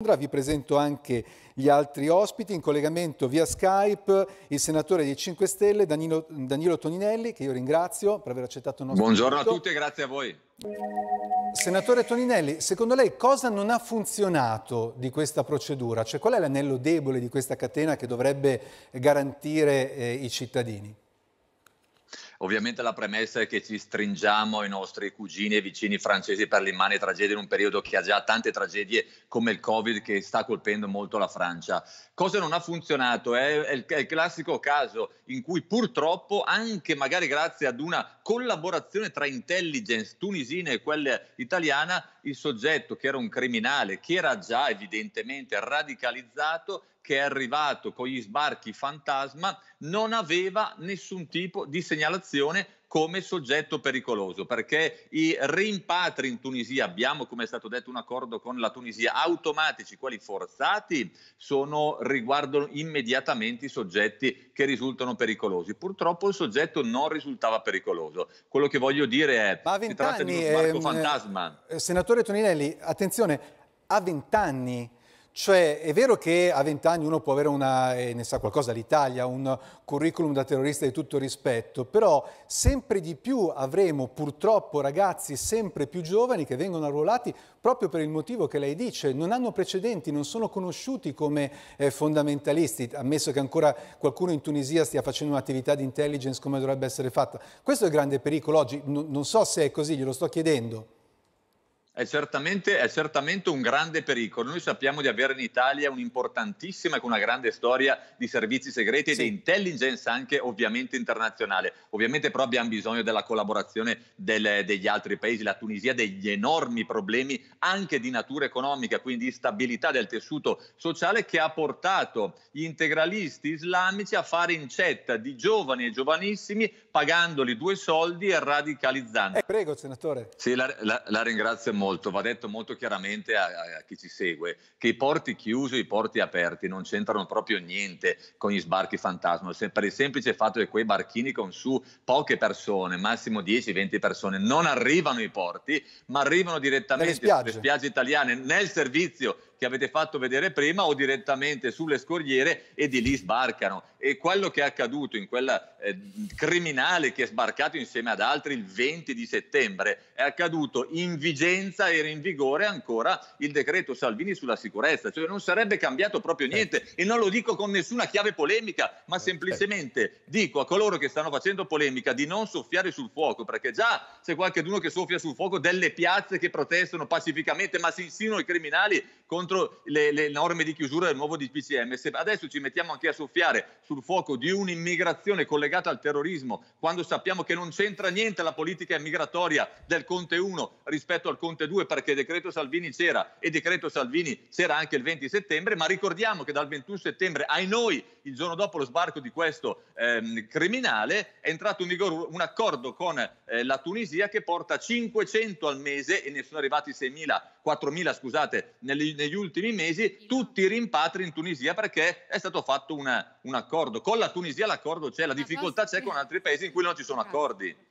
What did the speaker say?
Vi presento anche gli altri ospiti, in collegamento via Skype il senatore dei 5 Stelle Danilo, Danilo Toninelli, che io ringrazio per aver accettato il nostro invito. Buongiorno invito. a tutti e grazie a voi. Senatore Toninelli, secondo lei cosa non ha funzionato di questa procedura? Cioè qual è l'anello debole di questa catena che dovrebbe garantire eh, i cittadini? Ovviamente la premessa è che ci stringiamo ai nostri cugini e vicini francesi per l'immane tragedia in un periodo che ha già tante tragedie come il Covid che sta colpendo molto la Francia. Cosa non ha funzionato? È il, è il classico caso in cui purtroppo, anche magari grazie ad una collaborazione tra intelligence tunisina e quella italiana, il soggetto che era un criminale, che era già evidentemente radicalizzato, che è arrivato con gli sbarchi fantasma non aveva nessun tipo di segnalazione come soggetto pericoloso, perché i rimpatri in Tunisia, abbiamo come è stato detto un accordo con la Tunisia, automatici, quelli forzati, sono, riguardano immediatamente i soggetti che risultano pericolosi. Purtroppo il soggetto non risultava pericoloso. Quello che voglio dire è che si tratta anni, di uno sbarco ehm, fantasma. Eh, senatore Toninelli, attenzione, a vent'anni... anni cioè, è vero che a vent'anni uno può avere una, e eh, ne sa qualcosa l'Italia, un curriculum da terrorista di tutto rispetto, però sempre di più avremo purtroppo ragazzi sempre più giovani che vengono arruolati proprio per il motivo che lei dice, non hanno precedenti, non sono conosciuti come eh, fondamentalisti, ammesso che ancora qualcuno in Tunisia stia facendo un'attività di intelligence come dovrebbe essere fatta. Questo è il grande pericolo oggi, N non so se è così, glielo sto chiedendo è certamente, è certamente, un grande pericolo. Noi sappiamo di avere in Italia un'importantissima e una grande storia di servizi segreti sì. e di intelligence anche ovviamente internazionale. Ovviamente però abbiamo bisogno della collaborazione delle, degli altri paesi. La Tunisia ha degli enormi problemi anche di natura economica, quindi di stabilità del tessuto sociale che ha portato gli integralisti islamici a fare incetta di giovani e giovanissimi pagandoli due soldi e radicalizzando. Eh, prego, senatore. Sì, la, la, la ringrazio molto molto, va detto molto chiaramente a, a, chi ci segue, che i porti chiusi e i porti aperti non c'entrano proprio niente con gli sbarchi fantasma, per il semplice fatto che quei barchini con su poche persone, massimo 10-20 persone, non arrivano ai porti, ma arrivano direttamente sulle spiagge italiane nel servizio che avete fatto vedere prima o direttamente sulle scogliere e di lì sbarcano. E quello che è accaduto in quella eh, criminale che è sbarcato insieme ad altri il 20 di settembre è accaduto in vigenza, era in vigore ancora il decreto Salvini sulla sicurezza, cioè non sarebbe cambiato proprio eh. niente e non lo dico con nessuna chiave polemica, ma eh, semplicemente dico a coloro che stanno facendo polemica di non soffiare sul fuoco, perché già c'è qualcuno che soffia sul fuoco delle piazze che protestano pacificamente, ma si insinuano i criminali contro contro le, le norme di chiusura del nuovo DPCM. Se adesso ci mettiamo anche a soffiare sul fuoco di un'immigrazione collegata al terrorismo, quando sappiamo che non c'entra niente la politica immigratoria del Conte 1 rispetto al Conte 2, perché decreto Salvini c'era e decreto Salvini c'era anche il 20 settembre, ma ricordiamo che dal 21 settembre ai noi, il giorno dopo lo sbarco di questo ehm, criminale, è entrato in vigore un accordo con eh, la Tunisia che porta 500 al mese e ne sono arrivati 6.000, 4.000 scusate, negli, negli ultimi mesi tutti i rimpatri in Tunisia perché è stato fatto una, un accordo. Con la Tunisia l'accordo c'è, la ah, difficoltà c'è con altri paesi in cui non ci sono esatto. accordi.